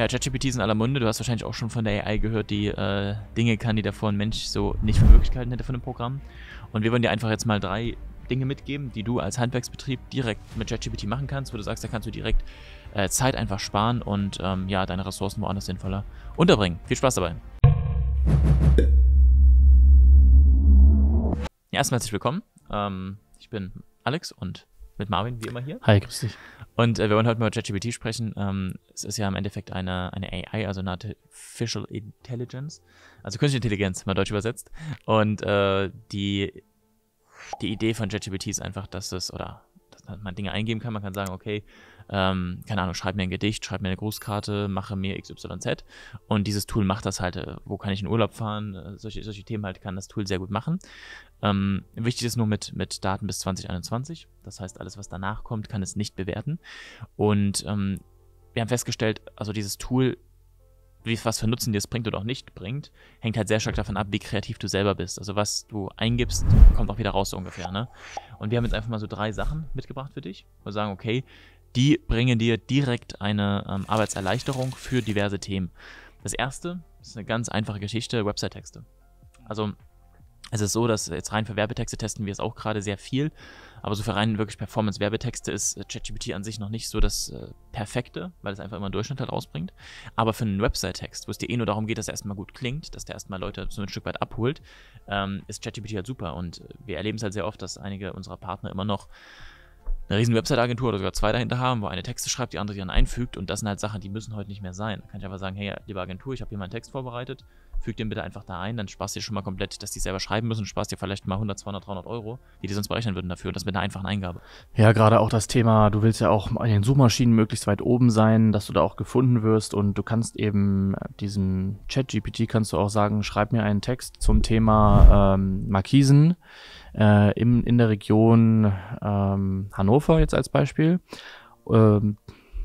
Ja, ChatGPT ist in aller Munde. Du hast wahrscheinlich auch schon von der AI gehört, die äh, Dinge kann, die davor ein Mensch so nicht für möglich gehalten hätte von einem Programm. Und wir wollen dir einfach jetzt mal drei Dinge mitgeben, die du als Handwerksbetrieb direkt mit ChatGPT machen kannst, wo du sagst, da kannst du direkt äh, Zeit einfach sparen und ähm, ja, deine Ressourcen woanders sinnvoller unterbringen. Viel Spaß dabei. Ja, erstmal herzlich willkommen. Ähm, ich bin Alex und mit Marvin, wie immer hier. Hi, grüß dich. Und äh, wir wollen heute mal über ChatGPT sprechen. Ähm, es ist ja im Endeffekt eine, eine AI, also eine Artificial Intelligence, also künstliche Intelligenz, mal deutsch übersetzt. Und äh, die, die Idee von ChatGPT ist einfach, dass es, oder dass man Dinge eingeben kann. Man kann sagen, okay, ähm, keine Ahnung, schreib mir ein Gedicht, schreib mir eine Grußkarte, mache mir XYZ. Und dieses Tool macht das halt, äh, wo kann ich in Urlaub fahren, äh, solche, solche Themen halt kann das Tool sehr gut machen. Ähm, wichtig ist nur mit, mit Daten bis 2021. Das heißt, alles, was danach kommt, kann es nicht bewerten. Und ähm, wir haben festgestellt, also dieses Tool wie, was für Nutzen dir es bringt oder auch nicht bringt, hängt halt sehr stark davon ab, wie kreativ du selber bist. Also was du eingibst, kommt auch wieder raus so ungefähr. Ne? Und wir haben jetzt einfach mal so drei Sachen mitgebracht für dich. Wir sagen, okay, die bringen dir direkt eine ähm, Arbeitserleichterung für diverse Themen. Das erste ist eine ganz einfache Geschichte, Website-Texte. Also es ist so, dass jetzt rein für Werbetexte testen wir es auch gerade sehr viel, aber so für rein wirklich Performance-Werbetexte ist äh, ChatGPT an sich noch nicht so das äh, Perfekte, weil es einfach immer einen Durchschnitt halt rausbringt. Aber für einen Website-Text, wo es dir eh nur darum geht, dass er erstmal gut klingt, dass der erstmal Leute so ein Stück weit abholt, ähm, ist ChatGPT halt super. Und äh, wir erleben es halt sehr oft, dass einige unserer Partner immer noch eine riesen Website-Agentur oder sogar zwei dahinter haben, wo eine Texte schreibt, die andere die dann einfügt und das sind halt Sachen, die müssen heute nicht mehr sein. Da kann ich einfach sagen, hey, liebe Agentur, ich habe hier meinen Text vorbereitet, füg den bitte einfach da ein, dann sparst dir schon mal komplett, dass die selber schreiben müssen, sparst dir vielleicht mal 100, 200, 300 Euro, die die sonst berechnen würden dafür und das mit einer einfachen Eingabe. Ja, gerade auch das Thema, du willst ja auch in den Suchmaschinen möglichst weit oben sein, dass du da auch gefunden wirst und du kannst eben äh, diesem Chat-GPT kannst du auch sagen, schreib mir einen Text zum Thema ähm, Markisen äh, im, in der Region ähm, Hannover jetzt als Beispiel. Ähm,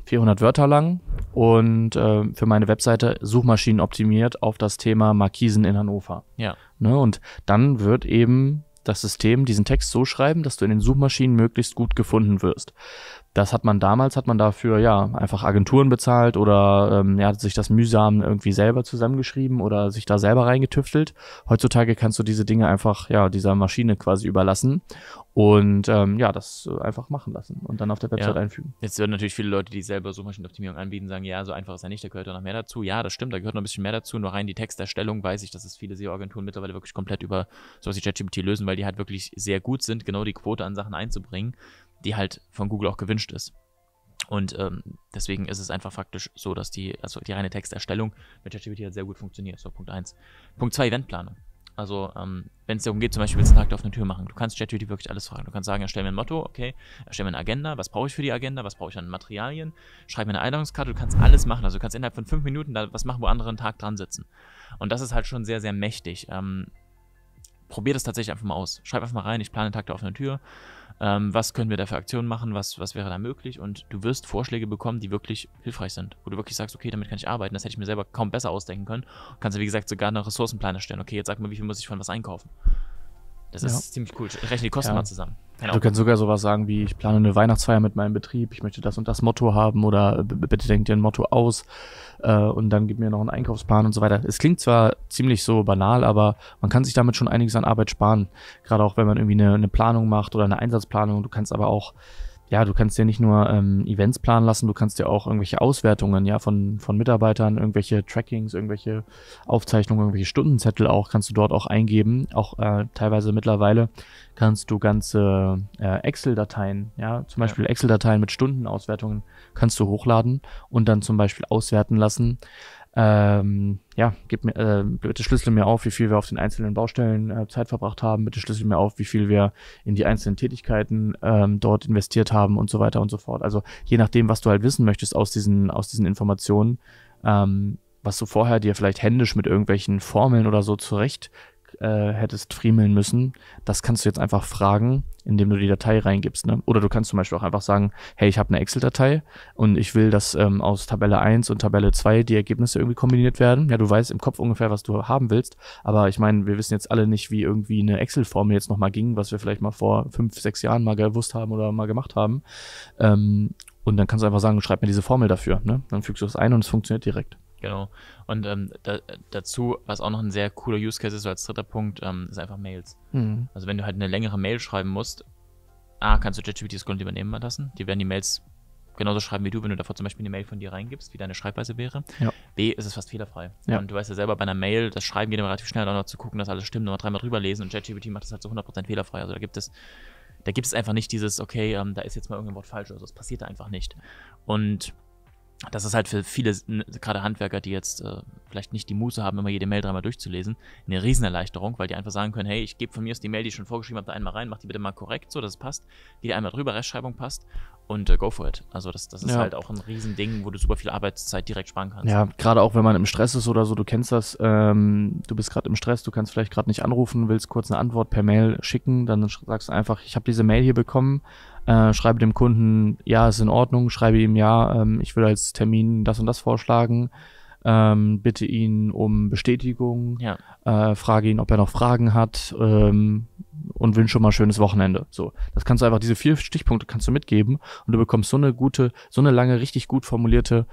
400 Wörter lang und äh, für meine Webseite Suchmaschinen optimiert auf das Thema Markisen in Hannover. Ja. Ne, und dann wird eben das System diesen Text so schreiben, dass du in den Suchmaschinen möglichst gut gefunden wirst. Das hat man damals, hat man dafür ja einfach Agenturen bezahlt oder ähm, ja, hat sich das mühsam irgendwie selber zusammengeschrieben oder sich da selber reingetüftelt. Heutzutage kannst du diese Dinge einfach ja dieser Maschine quasi überlassen und ähm, ja, das einfach machen lassen und dann auf der Website ja. einfügen. Jetzt werden natürlich viele Leute, die selber Suchmaschinenoptimierung anbieten, sagen, ja, so einfach ist ja nicht, da gehört ja noch mehr dazu. Ja, das stimmt, da gehört noch ein bisschen mehr dazu. Nur rein die Texterstellung weiß ich, dass es viele SEO-Agenturen mittlerweile wirklich komplett über sowas wie ChatGPT lösen, weil die halt wirklich sehr gut sind, genau die Quote an Sachen einzubringen die halt von Google auch gewünscht ist. Und ähm, deswegen ist es einfach faktisch so, dass die, also die reine Texterstellung mit ChatGPT halt sehr gut funktioniert. So, Punkt 1. Punkt 2, Eventplanung. Also, ähm, wenn es darum geht, zum Beispiel willst du einen Tag auf eine Tür machen, du kannst ChatGPT wirklich alles fragen. Du kannst sagen, erstell mir ein Motto, okay, erstell mir eine Agenda, was brauche ich für die Agenda, was brauche ich an Materialien, schreib mir eine Einladungskarte, du kannst alles machen. Also, du kannst innerhalb von fünf Minuten da was machen, wo andere einen Tag dran sitzen. Und das ist halt schon sehr, sehr mächtig. Ähm, probier das tatsächlich einfach mal aus. Schreib einfach mal rein, ich plane einen Tag der offenen Tür. Ähm, was können wir da für Aktionen machen? Was, was wäre da möglich? Und du wirst Vorschläge bekommen, die wirklich hilfreich sind. Wo du wirklich sagst, okay, damit kann ich arbeiten. Das hätte ich mir selber kaum besser ausdenken können. kannst du, wie gesagt, sogar eine Ressourcenplan erstellen. Okay, jetzt sag mal, wie viel muss ich von was einkaufen? Das ja. ist ziemlich cool. Rechne die Kosten ja. mal zusammen. Genau. Du kannst sogar sowas sagen wie, ich plane eine Weihnachtsfeier mit meinem Betrieb, ich möchte das und das Motto haben oder bitte denk dir ein Motto aus äh, und dann gib mir noch einen Einkaufsplan und so weiter. Es klingt zwar ziemlich so banal, aber man kann sich damit schon einiges an Arbeit sparen. Gerade auch, wenn man irgendwie eine, eine Planung macht oder eine Einsatzplanung. Du kannst aber auch ja, du kannst dir nicht nur ähm, Events planen lassen, du kannst dir auch irgendwelche Auswertungen, ja, von, von Mitarbeitern, irgendwelche Trackings, irgendwelche Aufzeichnungen, irgendwelche Stundenzettel auch, kannst du dort auch eingeben. Auch äh, teilweise mittlerweile kannst du ganze äh, Excel-Dateien, ja, zum Beispiel ja. Excel-Dateien mit Stundenauswertungen kannst du hochladen und dann zum Beispiel auswerten lassen ähm, ja, gib mir, äh, bitte schlüssel mir auf, wie viel wir auf den einzelnen Baustellen äh, Zeit verbracht haben, bitte schlüssel mir auf, wie viel wir in die einzelnen Tätigkeiten ähm, dort investiert haben und so weiter und so fort. Also je nachdem, was du halt wissen möchtest aus diesen, aus diesen Informationen, ähm, was du vorher dir vielleicht händisch mit irgendwelchen Formeln oder so zurecht äh, hättest friemeln müssen, das kannst du jetzt einfach fragen, indem du die Datei reingibst. Ne? Oder du kannst zum Beispiel auch einfach sagen, hey, ich habe eine Excel-Datei und ich will, dass ähm, aus Tabelle 1 und Tabelle 2 die Ergebnisse irgendwie kombiniert werden. Ja, du weißt im Kopf ungefähr, was du haben willst, aber ich meine, wir wissen jetzt alle nicht, wie irgendwie eine Excel-Formel jetzt nochmal ging, was wir vielleicht mal vor fünf, sechs Jahren mal gewusst haben oder mal gemacht haben. Ähm, und dann kannst du einfach sagen, schreib mir diese Formel dafür. Ne? Dann fügst du das ein und es funktioniert direkt. Genau. Und ähm, da, dazu, was auch noch ein sehr cooler Use Case ist, so als dritter Punkt, ähm, ist einfach Mails. Mhm. Also wenn du halt eine längere Mail schreiben musst, A, kannst du ChatGPT das Grund übernehmen lassen. Die werden die Mails genauso schreiben wie du, wenn du davor zum Beispiel eine Mail von dir reingibst, wie deine Schreibweise wäre. Ja. B, ist es fast fehlerfrei. Ja. Und du weißt ja selber, bei einer Mail, das Schreiben geht immer relativ schnell, auch noch zu gucken, dass alles stimmt, nochmal dreimal drüber lesen und ChatGPT macht das halt so 100% fehlerfrei. Also da gibt es da gibt es einfach nicht dieses, okay, ähm, da ist jetzt mal irgendein Wort falsch oder so. Das passiert einfach nicht. Und das ist halt für viele, gerade Handwerker, die jetzt äh, vielleicht nicht die Muße haben, immer jede Mail dreimal durchzulesen, eine Riesenerleichterung, weil die einfach sagen können, hey, ich gebe von mir aus die Mail, die ich schon vorgeschrieben habe, da einmal rein, mach die bitte mal korrekt, so dass es passt, geht einmal drüber, Rechtschreibung passt und äh, go for it. Also das, das ist ja. halt auch ein Riesending, wo du super viel Arbeitszeit direkt sparen kannst. Ja, gerade auch wenn man im Stress ist oder so, du kennst das, ähm, du bist gerade im Stress, du kannst vielleicht gerade nicht anrufen, willst kurz eine Antwort per Mail schicken, dann sagst du einfach, ich habe diese Mail hier bekommen, äh, schreibe dem Kunden, ja, ist in Ordnung, schreibe ihm, ja, ähm, ich würde als Termin das und das vorschlagen ähm, bitte ihn um Bestätigung, ja. äh, frage ihn, ob er noch Fragen hat ähm, und wünsche schon mal schönes Wochenende. So, das kannst du einfach diese vier Stichpunkte kannst du mitgeben und du bekommst so eine gute, so eine lange, richtig gut formulierte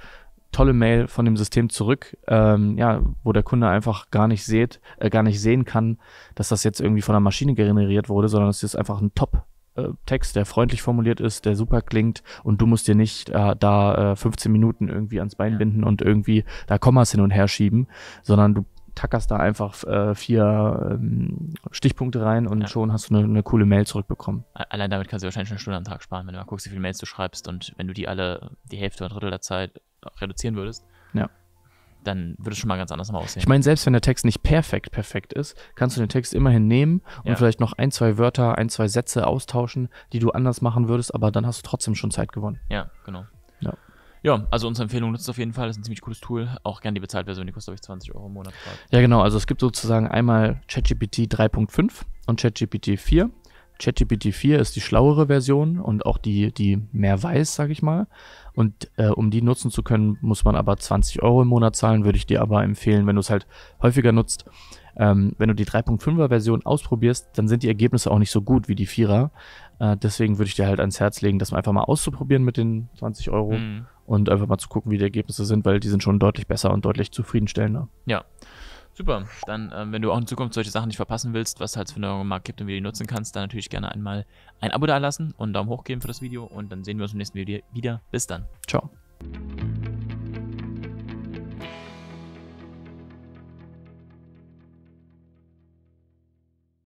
tolle Mail von dem System zurück, ähm, ja, wo der Kunde einfach gar nicht sieht, äh, gar nicht sehen kann, dass das jetzt irgendwie von der Maschine generiert wurde, sondern es ist einfach ein Top äh, Text, der freundlich formuliert ist, der super klingt und du musst dir nicht äh, da äh, 15 Minuten irgendwie ans Bein ja. binden und irgendwie da Kommas hin und her schieben, sondern du tackerst da einfach äh, vier ähm, Stichpunkte rein und ja. schon hast du eine, eine, coole Mail zurückbekommen. Allein damit kannst du wahrscheinlich eine Stunde am Tag sparen, wenn du mal guckst, wie viele Mails du schreibst und wenn du die alle die Hälfte oder ein Drittel der Zeit reduzieren würdest. Ja dann würde es schon mal ganz anders aussehen. Ich meine, selbst wenn der Text nicht perfekt perfekt ist, kannst du den Text immerhin nehmen und ja. vielleicht noch ein, zwei Wörter, ein, zwei Sätze austauschen, die du anders machen würdest, aber dann hast du trotzdem schon Zeit gewonnen. Ja, genau. Ja. Ja, also unsere Empfehlung nutzt auf jeden Fall. Das ist ein ziemlich cooles Tool. Auch gerne die bezahlte Version, die kostet, glaube ich, 20 Euro im Monat. Ja, genau. Also es gibt sozusagen einmal ChatGPT 3.5 und ChatGPT 4. ChatGPT 4 ist die schlauere Version und auch die, die mehr weiß, sage ich mal. Und äh, um die nutzen zu können, muss man aber 20 Euro im Monat zahlen, würde ich dir aber empfehlen, wenn du es halt häufiger nutzt. Ähm, wenn du die 3.5er Version ausprobierst, dann sind die Ergebnisse auch nicht so gut wie die 4er. Äh, deswegen würde ich dir halt ans Herz legen, das mal einfach mal auszuprobieren mit den 20 Euro mhm. und einfach mal zu gucken, wie die Ergebnisse sind, weil die sind schon deutlich besser und deutlich zufriedenstellender. Ja. Super, dann, ähm, wenn du auch in Zukunft solche Sachen nicht verpassen willst, was halt für eine neue Markt gibt und wie du die nutzen kannst, dann natürlich gerne einmal ein Abo da lassen und einen Daumen hoch geben für das Video und dann sehen wir uns im nächsten Video wieder. Bis dann. Ciao.